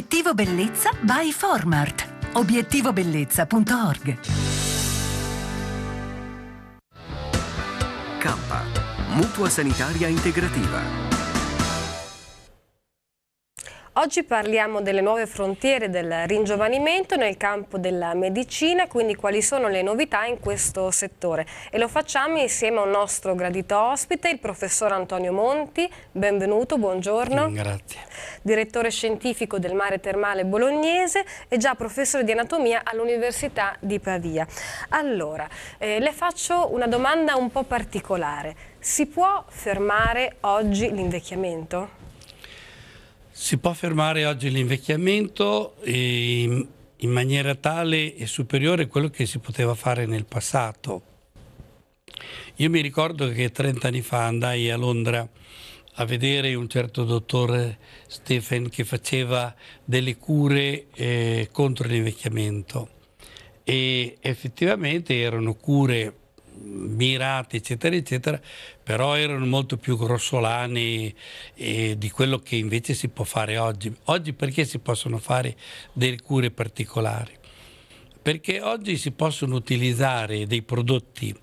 Obiettivo Bellezza by Formart. Obiettivobellezza.org K. Mutua sanitaria integrativa Oggi parliamo delle nuove frontiere del ringiovanimento nel campo della medicina, quindi quali sono le novità in questo settore. E lo facciamo insieme a un nostro gradito ospite, il professor Antonio Monti. Benvenuto, buongiorno. Grazie. Direttore scientifico del mare termale bolognese e già professore di anatomia all'Università di Pavia. Allora, eh, le faccio una domanda un po' particolare. Si può fermare oggi l'invecchiamento? Si può fermare oggi l'invecchiamento ehm, in maniera tale e superiore a quello che si poteva fare nel passato. Io mi ricordo che 30 anni fa andai a Londra a vedere un certo dottore Stephen che faceva delle cure eh, contro l'invecchiamento e effettivamente erano cure mirati, eccetera, eccetera, però erano molto più grossolani di quello che invece si può fare oggi. Oggi perché si possono fare delle cure particolari? Perché oggi si possono utilizzare dei prodotti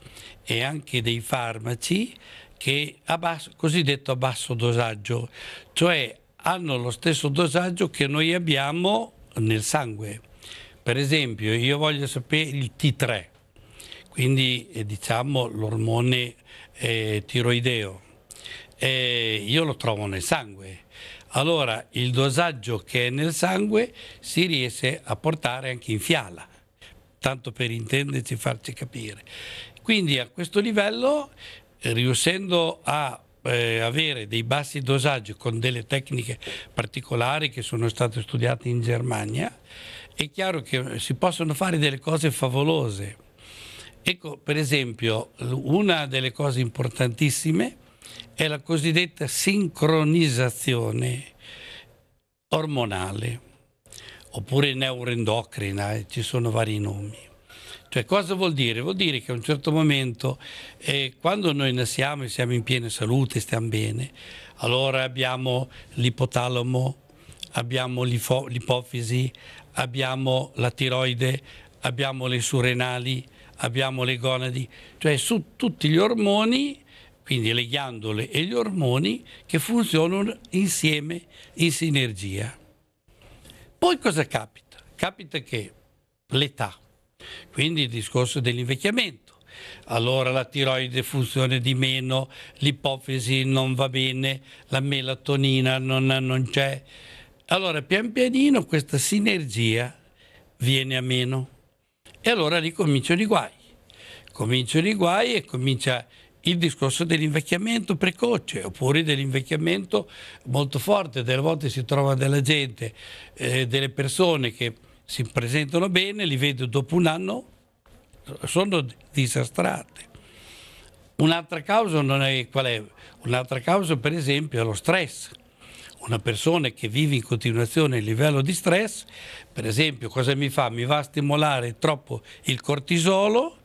e anche dei farmaci che a basso, cosiddetto a basso dosaggio, cioè hanno lo stesso dosaggio che noi abbiamo nel sangue. Per esempio, io voglio sapere il T3, quindi eh, diciamo l'ormone eh, tiroideo. Eh, io lo trovo nel sangue. Allora il dosaggio che è nel sangue si riesce a portare anche in fiala, tanto per intenderci e farci capire. Quindi a questo livello, eh, riuscendo a eh, avere dei bassi dosaggi con delle tecniche particolari che sono state studiate in Germania, è chiaro che si possono fare delle cose favolose Ecco, per esempio, una delle cose importantissime è la cosiddetta sincronizzazione ormonale oppure neuroendocrina, eh, ci sono vari nomi. Cioè, cosa vuol dire? Vuol dire che a un certo momento, eh, quando noi nasciamo e siamo in piena salute, stiamo bene, allora abbiamo l'ipotalamo, abbiamo l'ipofisi, abbiamo la tiroide, abbiamo le surrenali, abbiamo le gonadi, cioè su tutti gli ormoni, quindi le ghiandole e gli ormoni che funzionano insieme in sinergia. Poi cosa capita? Capita che l'età, quindi il discorso dell'invecchiamento, allora la tiroide funziona di meno, l'ipofisi non va bene, la melatonina non, non c'è. Allora pian pianino questa sinergia viene a meno. E allora lì cominciano i guai. Cominciano i guai e comincia il discorso dell'invecchiamento precoce oppure dell'invecchiamento molto forte. Delle volte si trova della gente, eh, delle persone che si presentano bene, li vedo dopo un anno, sono disastrate. Un'altra causa non è qual è? Un'altra causa per esempio è lo stress una persona che vive in continuazione il livello di stress, per esempio cosa mi fa? Mi va a stimolare troppo il cortisolo,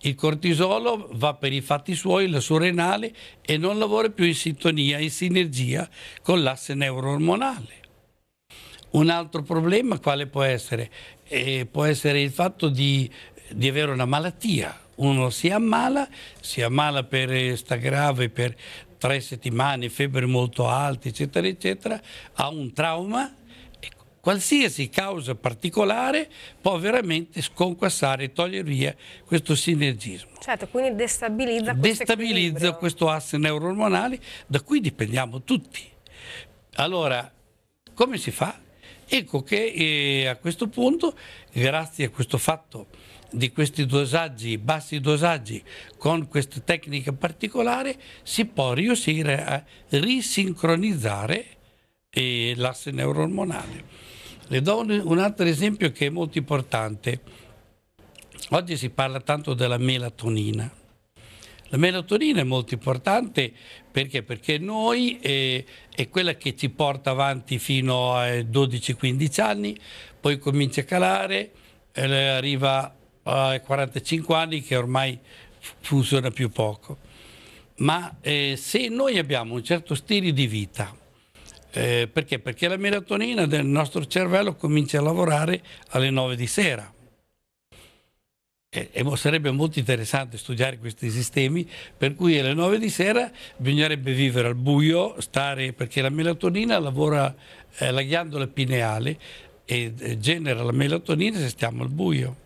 il cortisolo va per i fatti suoi, la sua renale e non lavora più in sintonia, in sinergia con l'asse neuroormonale. Un altro problema quale può essere? Eh, può essere il fatto di, di avere una malattia, uno si ammala, si ammala per eh, sta grave, per tre settimane, febbre molto alte, eccetera, eccetera, ha un trauma, qualsiasi causa particolare può veramente sconquassare e togliere via questo sinergismo. Certo, quindi destabilizza, destabilizza questo asse neuroormonale da cui dipendiamo tutti. Allora, come si fa? Ecco che eh, a questo punto, grazie a questo fatto di questi dosaggi, bassi dosaggi, con questa tecnica particolare, si può riuscire a risincronizzare eh, l'asse neuroormonale. Le do un, un altro esempio che è molto importante. Oggi si parla tanto della melatonina. La melatonina è molto importante perché? Perché noi eh, è quella che ci porta avanti fino ai 12-15 anni, poi comincia a calare, eh, arriva eh, 45 anni che ormai funziona più poco. Ma eh, se noi abbiamo un certo stile di vita, eh, perché? Perché la melatonina del nostro cervello comincia a lavorare alle 9 di sera. E, sarebbe molto interessante studiare questi sistemi, per cui alle 9 di sera bisognerebbe vivere al buio, stare, perché la melatonina lavora, eh, la ghiandola pineale e, genera la melatonina se stiamo al buio.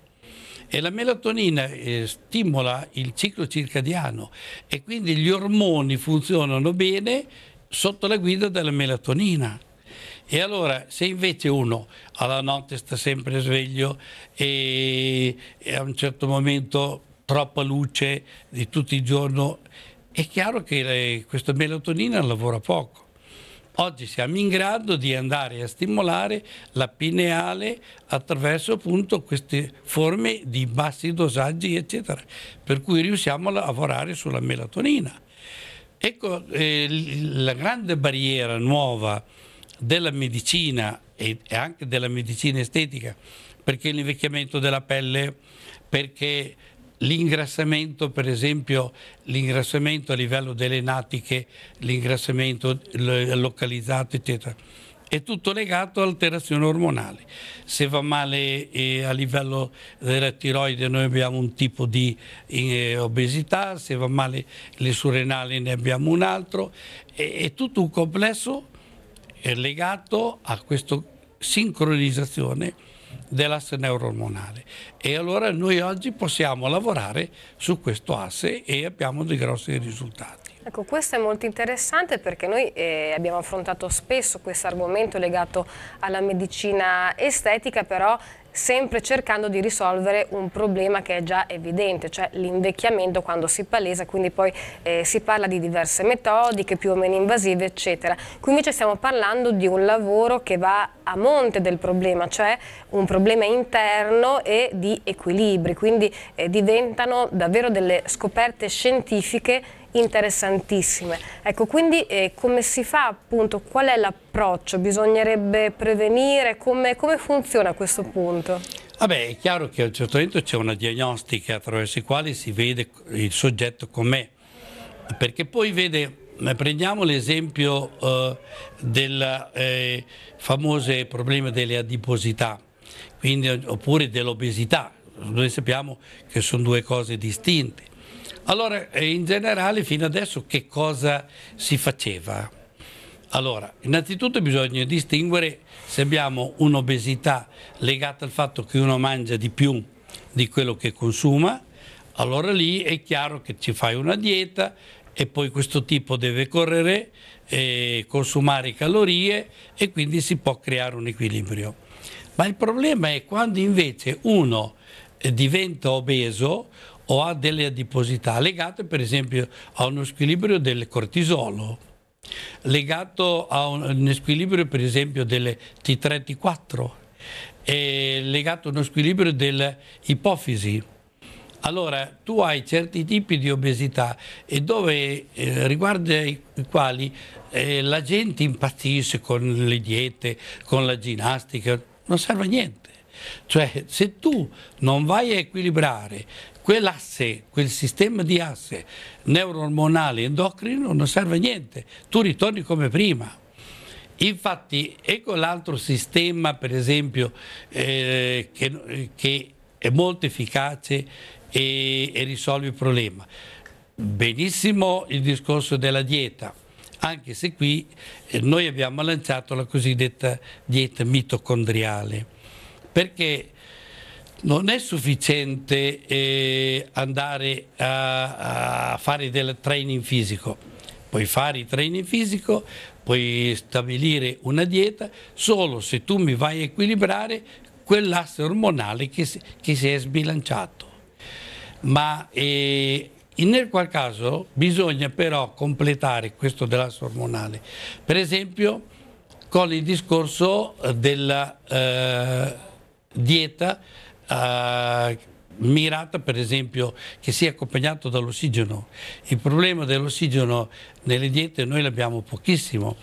E la melatonina eh, stimola il ciclo circadiano e quindi gli ormoni funzionano bene sotto la guida della melatonina. E allora se invece uno alla notte sta sempre sveglio e, e a un certo momento troppa luce di tutto il giorno, è chiaro che le, questa melatonina lavora poco. Oggi siamo in grado di andare a stimolare la pineale attraverso appunto queste forme di bassi dosaggi, eccetera, per cui riusciamo a lavorare sulla melatonina. Ecco, eh, la grande barriera nuova della medicina e anche della medicina estetica, perché l'invecchiamento della pelle, perché l'ingrassamento, per esempio l'ingrassamento a livello delle natiche, l'ingrassamento localizzato, eccetera. È tutto legato all'alterazione ormonale. Se va male eh, a livello della tiroide noi abbiamo un tipo di eh, obesità, se va male le surrenali ne abbiamo un altro. È, è tutto un complesso legato a questa sincronizzazione dell'asse neuroormonale e allora noi oggi possiamo lavorare su questo asse e abbiamo dei grossi risultati. Ecco, questo è molto interessante perché noi eh, abbiamo affrontato spesso questo argomento legato alla medicina estetica, però sempre cercando di risolvere un problema che è già evidente, cioè l'invecchiamento quando si palesa, quindi poi eh, si parla di diverse metodiche più o meno invasive, eccetera. Qui invece stiamo parlando di un lavoro che va a monte del problema, cioè un problema interno e di equilibri, quindi eh, diventano davvero delle scoperte scientifiche interessantissime. Ecco, quindi eh, come si fa appunto, qual è l'approccio? Bisognerebbe prevenire? Come, come funziona a questo punto? Vabbè, è chiaro che a un certo punto c'è una diagnostica attraverso i quali si vede il soggetto com'è, perché poi vede eh, prendiamo l'esempio eh, del eh, famoso problema delle adiposità, quindi, oppure dell'obesità. Noi sappiamo che sono due cose distinte. Allora, in generale, fino adesso che cosa si faceva? Allora, innanzitutto bisogna distinguere se abbiamo un'obesità legata al fatto che uno mangia di più di quello che consuma, allora lì è chiaro che ci fai una dieta e poi questo tipo deve correre e eh, consumare calorie e quindi si può creare un equilibrio. Ma il problema è quando invece uno eh, diventa obeso o ha delle adiposità legate per esempio a uno squilibrio del cortisolo, legato a un, squilibrio per esempio delle T3, T4, e legato a uno squilibrio dell'ipofisi. Allora, tu hai certi tipi di obesità e dove, eh, riguardo ai quali eh, la gente impazzisce con le diete, con la ginnastica, non serve a niente. Cioè, se tu non vai a equilibrare quell'asse, quel sistema di asse neuroormonale endocrino non serve a niente, tu ritorni come prima. Infatti, ecco l'altro sistema, per esempio, eh, che, che, è molto efficace e, e risolve il problema. Benissimo il discorso della dieta, anche se qui eh, noi abbiamo lanciato la cosiddetta dieta mitocondriale, perché non è sufficiente eh, andare a, a, fare del training fisico, puoi fare il training fisico, puoi stabilire una dieta, solo se tu mi vai a equilibrare quell'asse ormonale che, che si è sbilanciato. Ma eh, in qual caso bisogna però completare questo dell'asse ormonale, per esempio con il discorso della eh, dieta eh, mirata per esempio che sia accompagnato dall'ossigeno. Il problema dell'ossigeno nelle diete noi l'abbiamo pochissimo.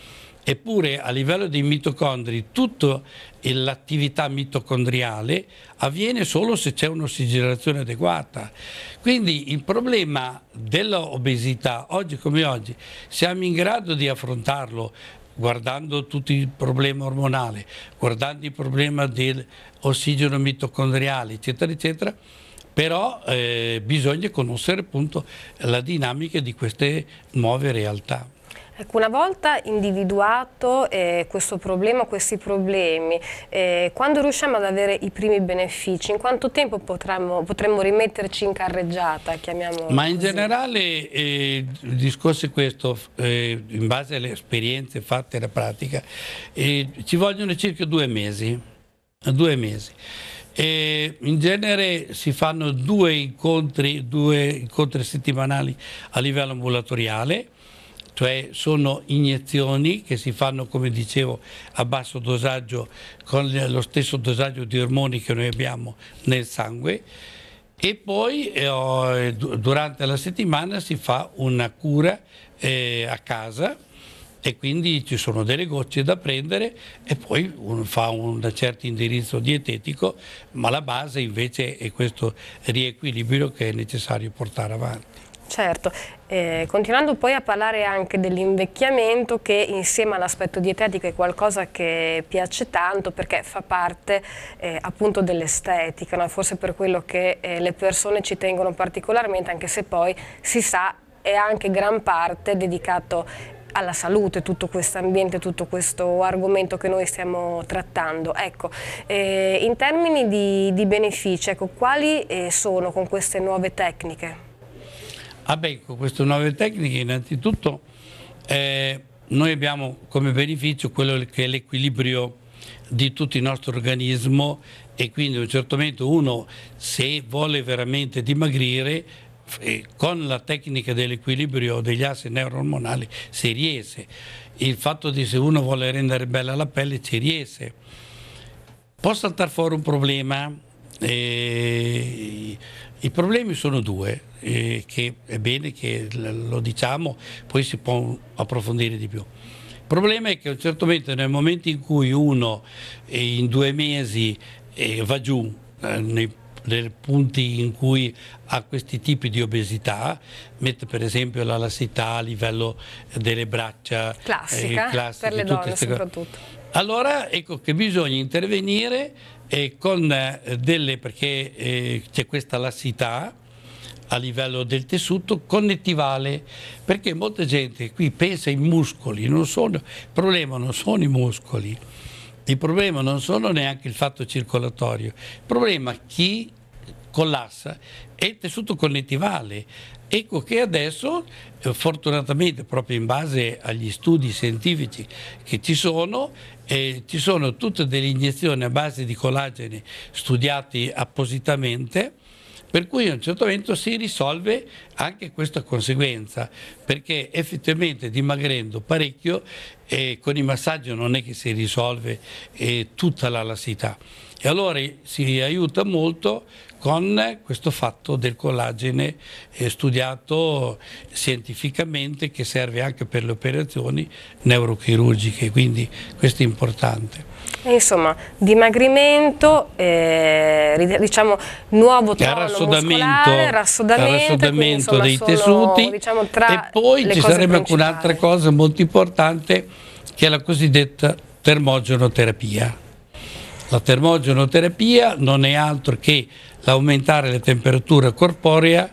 Eppure a livello dei mitocondri tutta l'attività mitocondriale avviene solo se c'è un'ossigenazione adeguata. Quindi il problema dell'obesità, oggi come oggi, siamo in grado di affrontarlo guardando tutto il problema ormonale, guardando il problema dell'ossigeno mitocondriale, eccetera, eccetera, però eh, bisogna conoscere appunto la dinamica di queste nuove realtà. Ecco, una volta individuato eh, questo problema, questi problemi, eh, quando riusciamo ad avere i primi benefici, in quanto tempo potremmo, potremmo rimetterci in carreggiata, chiamiamolo Ma in così? generale eh, il discorso è questo, eh, in base alle esperienze fatte alla pratica, eh, ci vogliono circa due mesi, due mesi. E in genere si fanno due incontri, due incontri settimanali a livello ambulatoriale cioè sono iniezioni che si fanno come dicevo a basso dosaggio con lo stesso dosaggio di ormoni che noi abbiamo nel sangue e poi eh, eh durante la settimana si fa una cura eh, a casa e quindi ci sono delle gocce da prendere e poi uno fa un certo indirizzo dietetico, ma la base invece è questo riequilibrio che è necessario portare avanti. Certo, eh, continuando poi a parlare anche dell'invecchiamento che insieme all'aspetto dietetico è qualcosa che piace tanto perché fa parte eh, appunto dell'estetica, no? forse per quello che eh, le persone ci tengono particolarmente anche se poi si sa è anche gran parte dedicato alla salute, tutto questo ambiente, tutto questo argomento che noi stiamo trattando. Ecco, eh, in termini di, di benefici, ecco, quali eh, sono con queste nuove tecniche? a ah, con queste nuove tecniche innanzitutto eh, noi abbiamo come beneficio quello che è l'equilibrio di tutto il nostro organismo e quindi a un certo momento uno se vuole veramente dimagrire eh, con la tecnica dell'equilibrio degli assi neuroormonali si riesce il fatto di se uno vuole rendere bella la pelle ci riesce può saltare fuori un problema eh, i problemi sono due, eh, che è bene che lo diciamo, poi si può approfondire di più. Il problema è che certamente nel momento in cui uno eh, in due mesi eh, va giù eh, nei nei punti in cui ha questi tipi di obesità, mette per esempio la lassità a livello delle braccia eh, classica, eh, classiche, per le donne soprattutto. Allora ecco che bisogna intervenire eh, con eh, delle, perché eh, c'è questa lassità a livello del tessuto connettivale, perché molta gente qui pensa ai muscoli, sono, il problema non sono i muscoli, il problema non sono neanche il fatto circolatorio, il problema chi collassa è il tessuto connettivale. Ecco che adesso, eh, fortunatamente, proprio in base agli studi scientifici che ci sono, eh, ci sono tutte delle iniezioni a base di collageni studiati appositamente, per cui a un certo momento si risolve anche questa conseguenza, perché effettivamente dimagrendo parecchio eh, con il massaggio non è che si risolve eh, tutta la lassità. E allora si aiuta molto con questo fatto del collagene eh, studiato scientificamente che serve anche per le operazioni neurochirurgiche, quindi questo è importante. Insomma, dimagrimento, eh, diciamo nuovo tono rassodamento, rassodamento, rassodamento dei sono, tessuti diciamo, e poi ci sarebbe anche un'altra cosa molto importante che è la cosiddetta termogenoterapia la termogenoterapia non è altro che l'aumentare la temperatura corporea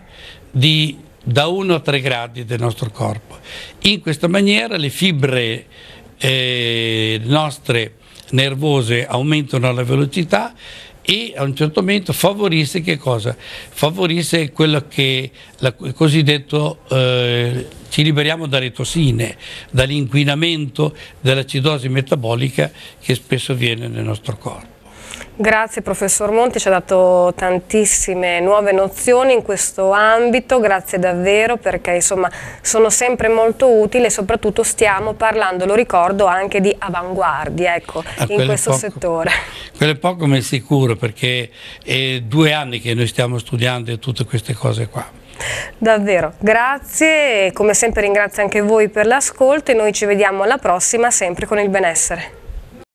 di, da 1 a 3 gradi del nostro corpo. In questa maniera le fibre eh, nostre nervose aumentano la velocità e a un certo momento favorisse che cosa? Favorisse quello che la, il cosiddetto eh, ci liberiamo dalle tossine, dall'inquinamento, dall'acidosi metabolica che spesso viene nel nostro corpo. Grazie professor Monti, ci ha dato tantissime nuove nozioni in questo ambito, grazie davvero perché insomma sono sempre molto utili e soprattutto stiamo parlando, lo ricordo, anche di avanguardia ecco, in questo poco, settore. Quello è poco ma è sicuro perché è due anni che noi stiamo studiando tutte queste cose qua. Davvero, grazie e come sempre ringrazio anche voi per l'ascolto e noi ci vediamo alla prossima sempre con il benessere.